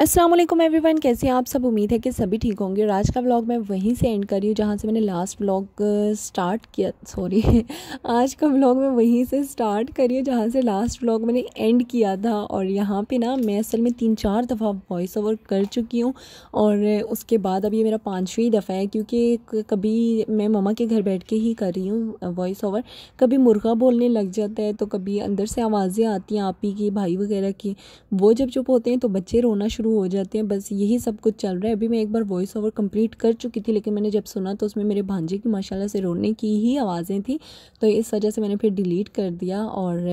अस्सलाम वालेकुम एवरीवन कैसे हैं आप सब उम्मीद है कि सभी ठीक होंगे और आज का व्लॉग मैं वहीं से एंड कर रही हूँ जहाँ से मैंने लास्ट व्लॉग स्टार्ट किया सॉरी आज का व्लॉग मैं वहीं से स्टार्ट करी हूँ जहाँ से लास्ट व्लॉग मैंने एंड किया था और यहाँ पे ना मैं असल में तीन चार दफ़ा वॉइस ओवर कर चुकी हूँ और उसके बाद अब ये मेरा पाँचवीं दफ़ा है क्योंकि कभी मैं ममा के घर बैठ के ही कर रही हूँ वॉइस ओवर कभी मुर्गा बोलने लग जाता है तो कभी अंदर से आवाज़ें आती हैं आप ही की भाई वगैरह की वो जब चुप होते हैं तो बच्चे रोना शुरू शुरू हो जाते हैं बस यही सब कुछ चल रहा है अभी मैं एक बार वॉइस ओवर कंप्लीट कर चुकी थी लेकिन मैंने जब सुना तो उसमें मेरे भांजे की माशाल्लाह से रोने की ही आवाज़ें थी तो इस वजह से मैंने फिर डिलीट कर दिया और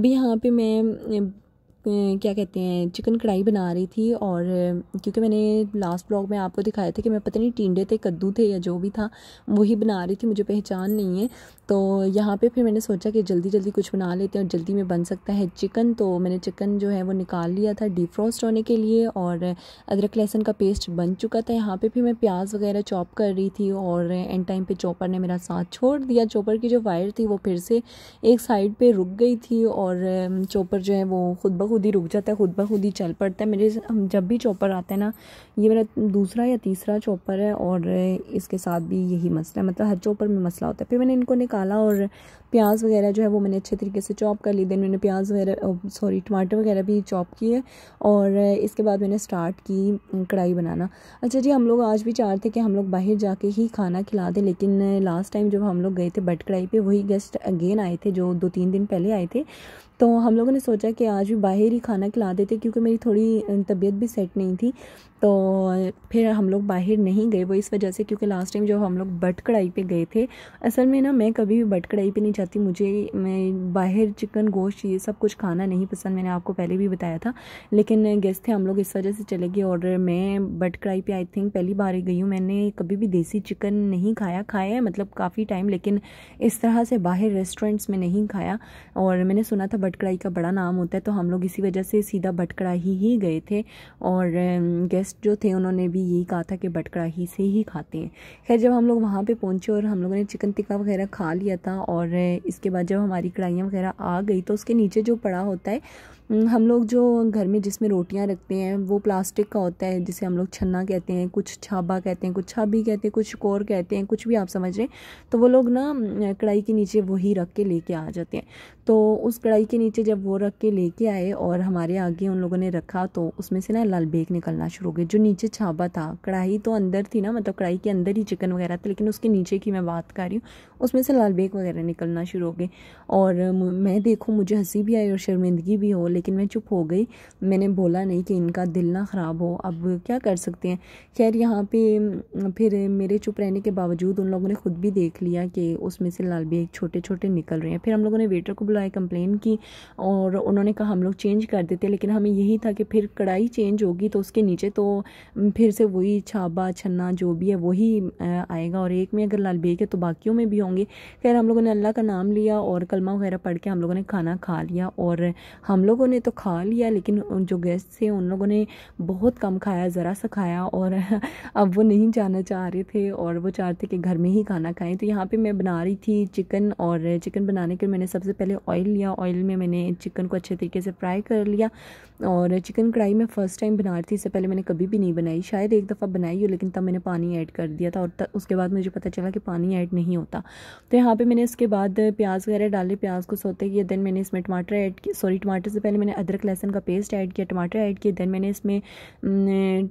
अभी यहाँ पर मैं क्या कहते हैं चिकन कढ़ाई बना रही थी और क्योंकि मैंने लास्ट ब्लॉग में आपको दिखाया था कि मैं पता नहीं टींडे थे कद्दू थे या जो भी था वही बना रही थी मुझे पहचान नहीं है तो यहाँ पे फिर मैंने सोचा कि जल्दी जल्दी कुछ बना लेते हैं और जल्दी में बन सकता है चिकन तो मैंने चिकन जो है वो निकाल लिया था डिफ्रॉस्ट होने के लिए और अदरक लहसन का पेस्ट बन चुका था यहाँ पे फिर मैं प्याज वगैरह चॉप कर रही थी और एंड टाइम पे चॉपर ने मेरा साथ छोड़ दिया चॉपर की जो वायर थी वो फिर से एक साइड पर रुक गई थी और चॉपर जो है वो खुद ब खुद ही रुक जाता है खुद ब खुद ही चल पड़ता है मेरे जब भी चॉपर आता है ना ये मेरा दूसरा या तीसरा चॉपर है और इसके साथ भी यही मसला है मतलब हर चॉपर में मसला होता है फिर मैंने इनको निकाल मसाला और प्याज वगैरह जो है वो मैंने अच्छे तरीके से चॉप कर ली देन मैंने प्याज वगैरह सॉरी oh, टमाटर वगैरह भी चॉप किए और इसके बाद मैंने स्टार्ट की mm, कढ़ाई बनाना अच्छा जी हम लोग आज भी चाह रहे थे कि हम लोग बाहर जाके ही खाना खिला दें लेकिन लास्ट टाइम जब हम लोग गए थे बट कढ़ाई पर वही गेस्ट अगेन आए थे जो दो तीन दिन पहले आए थे तो हम लोगों ने सोचा कि आज भी बाहर ही खाना खिला देते क्योंकि मेरी थोड़ी तबीयत भी सेट नहीं थी तो फिर हम लोग बाहर नहीं गए वो इस वजह से क्योंकि लास्ट टाइम जब हम लोग बट कढ़ाई पर गए थे असल में ना मैं कभी भी बट कढ़ाई पर नहीं जाती मुझे मैं बाहर चिकन गोश्त ये सब कुछ खाना नहीं पसंद मैंने आपको पहले भी बताया था लेकिन गेस्ट थे हम लोग इस वजह से चले गए और मैं बट कढ़ाई पर आई थिंक पहली बार ही गई हूँ मैंने कभी भी देसी चिकन नहीं खाया खाया है मतलब काफ़ी टाइम लेकिन इस तरह से बाहर रेस्टोरेंट्स में नहीं खाया और मैंने सुना था बट कढ़ाई का बड़ा नाम होता है तो हम लोग इसी वजह से सीधा बट कढ़ाई ही गए थे और गेस्ट गेस्ट जो थे उन्होंने भी यही कहा था कि बट ही से ही खाते हैं खैर जब हम लोग वहाँ पे पहुँचे और हम लोगों ने चिकन टिक्का वगैरह खा लिया था और इसके बाद जब हमारी कढ़ाइयाँ वगैरह आ गई तो उसके नीचे जो पड़ा होता है हम्म, हम लोग जो घर में जिसमें रोटियां रखते हैं वो प्लास्टिक का होता है जिसे हम लोग छन्ना कहते हैं कुछ छाबा कहते हैं कुछ छाबी कहते हैं कुछ कोर कहते हैं कुछ भी आप समझ रहे हैं तो वो लोग ना कढ़ाई के नीचे वही रख के लेके आ जाते हैं तो उस कढ़ाई के नीचे जब वो रख के लेके आए और हमारे आगे उन लोगों ने रखा तो उसमें से ना लाल बेग निकलना शुरू हो गई जो नीचे छाबा था कढ़ाई तो अंदर थी ना मतलब कढ़ाई के अंदर ही चिकन वगैरह था लेकिन उसके नीचे की मैं बात कर रही हूँ उसमें से लाल बेग वगैरह निकलना शुरू हो गए और मैं देखूँ मुझे हंसी भी आई और शर्मिंदगी भी हो लेकिन मैं चुप हो गई मैंने बोला नहीं कि इनका दिल ना ख़राब हो अब क्या कर सकते हैं खैर यहाँ पे फिर मेरे चुप रहने के बावजूद उन लोगों ने ख़ुद भी देख लिया कि उसमें से लाल एक छोटे छोटे निकल रहे हैं फिर हम लोगों ने वेटर को बुलाया कंप्लेन की और उन्होंने कहा हम लोग चेंज कर देते लेकिन हमें यही था कि फिर कढ़ाई चेंज होगी तो उसके नीचे तो फिर से वही छाबा छन्ना जो भी है वही आएगा और एक में अगर लाल बेग है तो बाकियों में भी होंगे खैर हम लोगों ने अल्लाह का नाम लिया और कलमा वगैरह पढ़ के हम लोगों ने खाना खा लिया और हम लोगों ने तो खा लिया लेकिन जो गेस्ट थे उन लोगों ने बहुत कम खाया ज़रा सा खाया और अब वो नहीं जाना चाह रहे थे और वो चाह रहे थे कि घर में ही खाना खाएं तो यहाँ पे मैं बना रही थी चिकन और चिकन बनाने के मैंने सबसे पहले ऑयल लिया ऑयल में मैंने चिकन को अच्छे तरीके से फ्राई कर लिया और चिकन कढ़ाई मैं फ़र्स्ट टाइम बना रही थी इससे पहले मैंने कभी भी नहीं बनाई शायद एक दफ़ा बनाई हो लेकिन तब मैंने पानी ऐड कर दिया था और उसके बाद मुझे पता चला कि पानी ऐड नहीं होता तो यहाँ पर मैंने उसके बाद प्याज वगैरह डाले प्याज को सोते किया देन मैंने इसमें टमाटर ऐड सॉरी टमाटर से पहले मैंने अदरक लहसन का पेस्ट ऐड किया टमाटर ऐड किए देन मैंने इसमें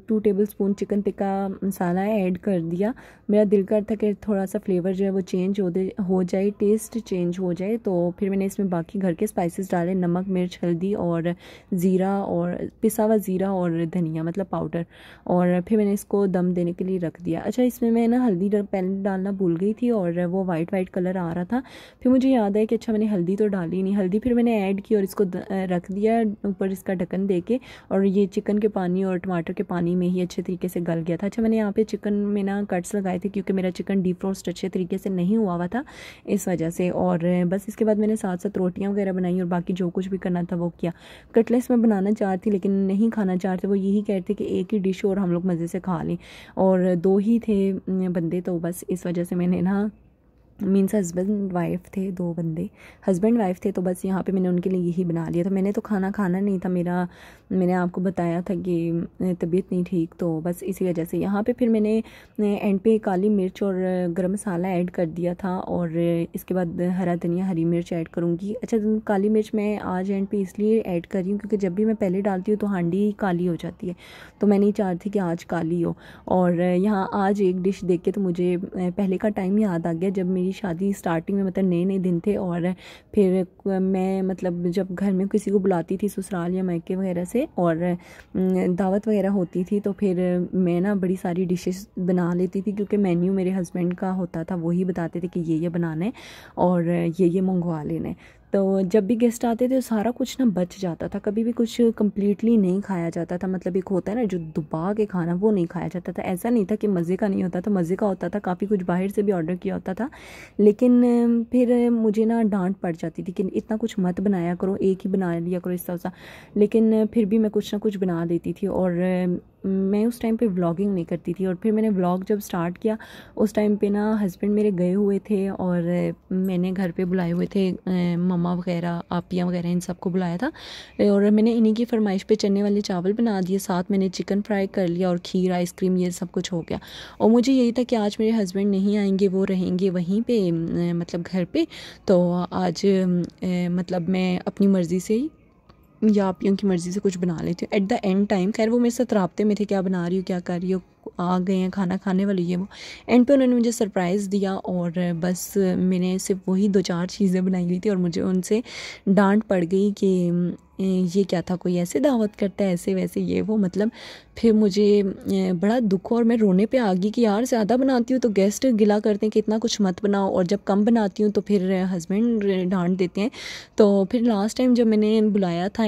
two tablespoon chicken tikka masala add कर दिया मेरा दिल था कि थोड़ा सा फ्लेवर जो है वो चेंज हो दे हो जाए टेस्ट चेंज हो जाए तो फिर मैंने इसमें बाकी घर के स्पाइसेस डाले नमक मिर्च हल्दी और ज़ीरा और पिसा हुआ ज़ीरा और धनिया मतलब पाउडर और फिर मैंने इसको दम देने के लिए रख दिया अच्छा इसमें मैं ना हल्दी पहले डालना भूल गई थी और वो वाइट वाइट कलर आ रहा था फिर मुझे याद है कि अच्छा मैंने हल्दी तो डाली नहीं हल्दी फिर मैंने ऐड की और इसको रख रख दिया ऊपर इसका ढक्कन दे के और ये चिकन के पानी और टमाटर के पानी में ही अच्छे तरीके से गल गया था अच्छा मैंने यहाँ पे चिकन में ना कट्स लगाए थे क्योंकि मेरा चिकन डीप रोस्ट अच्छे तरीके से नहीं हुआ हुआ था इस वजह से और बस इसके बाद मैंने साथ साथ रोटियाँ वगैरह बनाई और बाकी जो कुछ भी करना था वो किया कटलेस मैं बनाना चाह रही थी लेकिन नहीं खाना चाह रहे थे वो यही कह रहे थे कि एक ही डिश और हम लोग मज़े से खा लें और दो ही थे बंदे तो बस इस वजह से मैंने ना मीन्स हस्बैंड वाइफ थे दो बंदे हस्बैंड वाइफ थे तो बस यहाँ पे मैंने उनके लिए यही बना लिया था मैंने तो खाना खाना नहीं था मेरा मैंने आपको बताया था कि तबीयत नहीं ठीक तो बस इसी वजह से यहाँ पे फिर मैंने एंड पे काली मिर्च और गरम मसाला ऐड कर दिया था और इसके बाद हरा धनिया हरी मिर्च ऐड करूँगी अच्छा काली मिर्च मैं आज एंड पे इसलिए ऐड कर रही हूँ क्योंकि जब भी मैं पहले डालती हूँ तो हांडी काली हो जाती है तो मैं नहीं चाहती कि आज काली हो और यहाँ आज एक डिश देख के तो मुझे पहले का टाइम याद आ गया जब मेरी मेरी शादी स्टार्टिंग में मतलब नए नए दिन थे और फिर मैं मतलब जब घर में किसी को बुलाती थी ससुराल या मैके वगैरह से और दावत वगैरह होती थी तो फिर मैं ना बड़ी सारी डिशेस बना लेती थी क्योंकि मेन्यू मेरे हस्बैंड का होता था वही बताते थे कि ये ये बनाना है और ये ये मंगवा लेना है तो जब भी गेस्ट आते थे सारा कुछ ना बच जाता था कभी भी कुछ कम्प्लीटली नहीं खाया जाता था मतलब एक होता है ना जो दुबा के खाना वो नहीं खाया जाता था ऐसा नहीं था कि मज़े का नहीं होता था मज़े का होता था काफ़ी कुछ बाहर से भी ऑर्डर किया होता था लेकिन फिर मुझे ना डांट पड़ जाती थी कि इतना कुछ मत बनाया करो एक ही बना लिया करो इस तरह सा लेकिन फिर भी मैं कुछ ना कुछ बना देती थी और मैं उस टाइम पे व्लॉगिंग नहीं करती थी और फिर मैंने व्लॉग जब स्टार्ट किया उस टाइम पे ना हस्बैंड मेरे गए हुए थे और मैंने घर पे बुलाए हुए थे मम्मा मामा वगैरह आपियाँ वगैरह इन सबको बुलाया था और मैंने इन्हीं की फरमाइश पे चने वाले चावल बना दिए साथ मैंने चिकन फ्राई कर लिया और खीर आइसक्रीम ये सब कुछ हो गया और मुझे यही था कि आज मेरे हस्बैंड नहीं आएंगे वो रहेंगे वहीं पर मतलब घर पर तो आज मतलब मैं अपनी मर्ज़ी से ही या आप की मर्ज़ी से कुछ बना लेती हूँ एट द एंड टाइम खैर वो मेरे साथ रबते में थे क्या बना रही हूँ क्या कर रही हो आ गए हैं खाना खाने वाली ये वो एंड पे उन्होंने मुझे सरप्राइज़ दिया और बस मैंने सिर्फ वही दो चार चीज़ें बनाई हुई थी और मुझे उनसे डांट पड़ गई कि ये क्या था कोई ऐसे दावत करता है ऐसे वैसे ये वो मतलब फिर मुझे बड़ा दुख और मैं रोने पे आ गई कि यार ज़्यादा बनाती हूँ तो गेस्ट गिला करते हैं कि इतना कुछ मत बनाओ और जब कम बनाती हूँ तो फिर हस्बैंड डांट देते हैं तो फिर लास्ट टाइम जब मैंने बुलाया था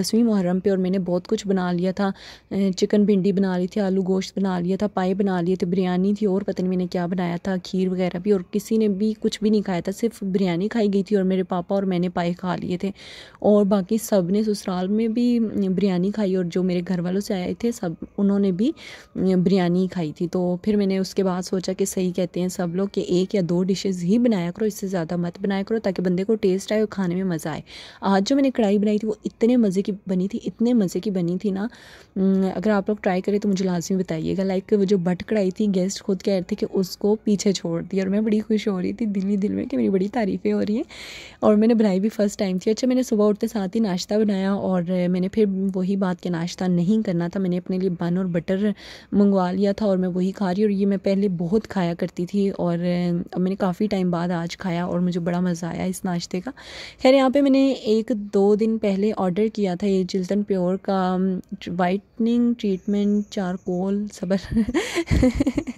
दसवीं मुहर्रम पे और मैंने बहुत कुछ बना लिया था चिकन भिंडी बना ली थी आलू गोश्त बना लिया था पाए बना लिए थे बिरयानी थी और पता नहीं मैंने क्या बनाया था खीर वगैरह भी और किसी ने भी कुछ भी नहीं खाया था सिर्फ बिरयानी खाई गई थी और मेरे पापा और मैंने पाए खा लिए थे और बाकी सब ने ससुराल में भी बिरयानी खाई और जो मेरे घर वालों से आए थे सब उन्होंने भी बिरयानी खाई थी तो फिर मैंने उसके बाद सोचा कि सही कहते हैं सब लोग कि एक या दो डिशेज़ ही बनाया करो इससे ज़्यादा मत बनाया करो ताकि बंदे को टेस्ट आए और खाने में मज़ा आए आज जो मैंने कढ़ाई बनाई थी वो इतने मज़े की बनी थी इतने मज़े की बनी थी ना अगर आप लोग ट्राई करें तो मुझे लाजमी बताइए करिएगा लाइक वो जो भटक थी गेस्ट खुद कह रहे थे कि उसको पीछे छोड़ दिया और मैं बड़ी खुश हो रही थी दिल ही दिल में कि मेरी बड़ी तारीफ़ें हो रही हैं और मैंने बनाई भी फ़र्स्ट टाइम थी अच्छा मैंने सुबह उठते साथ ही नाश्ता बनाया और मैंने फिर वही बात कि नाश्ता नहीं करना था मैंने अपने लिए बन और बटर मंगवा लिया था और मैं वही खा रही और ये मैं पहले बहुत खाया करती थी और मैंने काफ़ी टाइम बाद आज खाया और मुझे बड़ा मज़ा आया इस नाश्ते का खैर यहाँ पर मैंने एक दो दिन पहले ऑर्डर किया था ये चिल्तन प्योर का वाइटनिंग ट्रीटमेंट चारकोल सबर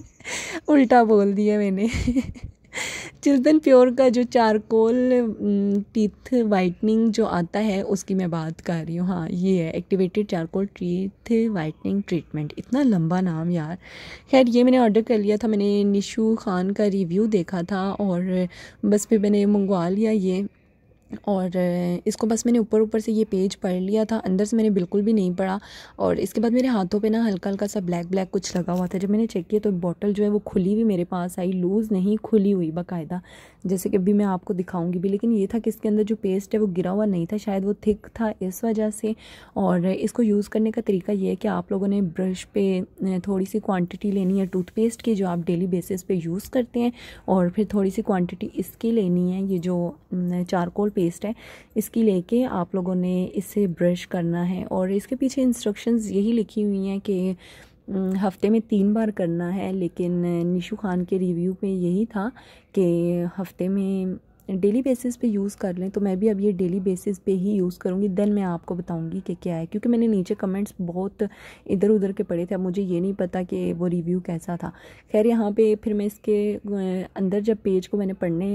उल्टा बोल दिया मैंने चिल्तन प्योर का जो चारकोल टीथ वाइटनिंग जो आता है उसकी मैं बात कर रही हूँ हाँ ये है activated charcoal teeth whitening treatment इतना लंबा नाम यार खैर ये मैंने ऑर्डर कर लिया था मैंने निशू खान का रिव्यू देखा था और बस फिर मैंने मंगवा लिया ये और इसको बस मैंने ऊपर ऊपर से ये पेज पढ़ लिया था अंदर से मैंने बिल्कुल भी नहीं पढ़ा और इसके बाद मेरे हाथों पे ना हल्का हल्का सा ब्लैक ब्लैक कुछ लगा हुआ था जब मैंने चेक किया तो बॉटल जो है वो खुली हुई मेरे पास आई लूज़ नहीं खुली हुई बाकायदा जैसे कि अभी मैं आपको दिखाऊंगी भी लेकिन ये था कि इसके अंदर जो पेस्ट है वो गिरा हुआ नहीं था शायद वो थिक था इस वजह से और इसको यूज़ करने का तरीका ये है कि आप लोगों ने ब्रश पे थोड़ी सी क्वांटिटी लेनी है टूथपेस्ट की जो आप डेली बेसिस पे यूज़ करते हैं और फिर थोड़ी सी क्वांटिटी इसकी लेनी है ये जो चारकोल पेस्ट है इसकी लेके आप लोगों ने इसे ब्रश करना है और इसके पीछे इंस्ट्रक्शंस यही लिखी हुई हैं कि हफ्ते में तीन बार करना है लेकिन निशू खान के रिव्यू में यही था कि हफ्ते में डेली बेसिस पे यूज़ कर लें तो मैं भी अब ये डेली बेसिस पे ही यूज़ करूँगी देन मैं आपको बताऊँगी कि क्या है क्योंकि मैंने नीचे कमेंट्स बहुत इधर उधर के पड़े थे अब मुझे ये नहीं पता कि वो रिव्यू कैसा था खैर यहाँ पे फिर मैं इसके अंदर जब पेज को मैंने पढ़ने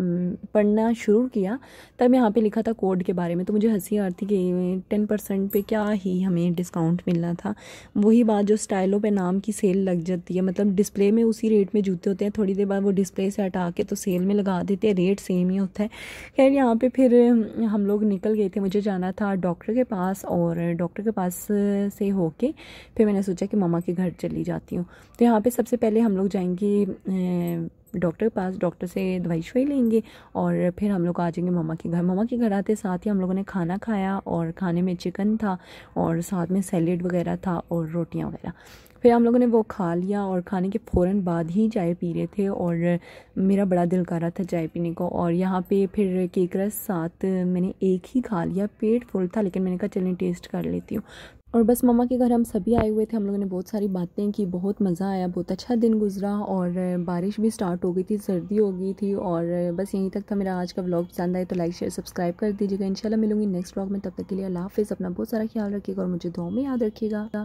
पढ़ना शुरू किया तब यहाँ पे लिखा था कोड के बारे में तो मुझे हंसी आ रही थी कि टेन परसेंट पर क्या ही हमें डिस्काउंट मिलना था वही बात जो स्टाइलों पे नाम की सेल लग जाती है मतलब डिस्प्ले में उसी रेट में जूते होते हैं थोड़ी देर बाद वो डिस्प्ले से हटा के तो सेल में लगा देते हैं रेट सेम ही होता है खैर यहाँ पर फिर हम लोग निकल गए थे मुझे जाना था डॉक्टर के पास और डॉक्टर के पास से होके फिर मैंने सोचा कि मामा के घर चली जाती हूँ तो यहाँ पर सबसे पहले हम लोग जाएंगे डॉक्टर के पास डॉक्टर से दवाई शवाई लेंगे और फिर हम लोग आ जाएंगे मामा के घर मामा के घर आते साथ ही हम लोगों ने खाना खाया और खाने में चिकन था और साथ में सैलेड वगैरह था और रोटियाँ वगैरह फिर हम लोगों ने वो खा लिया और खाने के फ़ौर बाद ही चाय पी रहे थे और मेरा बड़ा दिल कर रहा था चाय पीने को और यहाँ पे फिर केक रस साथ मैंने एक ही खा लिया पेट फुल था लेकिन मैंने कहा चलें टेस्ट कर लेती हूँ और बस मामा के घर हम सभी आए हुए थे हम लोगों ने बहुत सारी बातें की बहुत मज़ा आया बहुत अच्छा दिन गुजरा और बारिश भी स्टार्ट हो गई थी सर्दी हो गई थी और बस यहीं तक था मेरा आज का व्लॉग पसंद आए तो लाइक शेयर सब्सक्राइब कर दीजिएगा इंशाल्लाह मिलूंगी नेक्स्ट व्लॉग में तब तक के लिए अल्लाह हाफिज़ अपना बहुत सारा ख्याल रखिएगा और मुझे दुआ में याद रखिएगा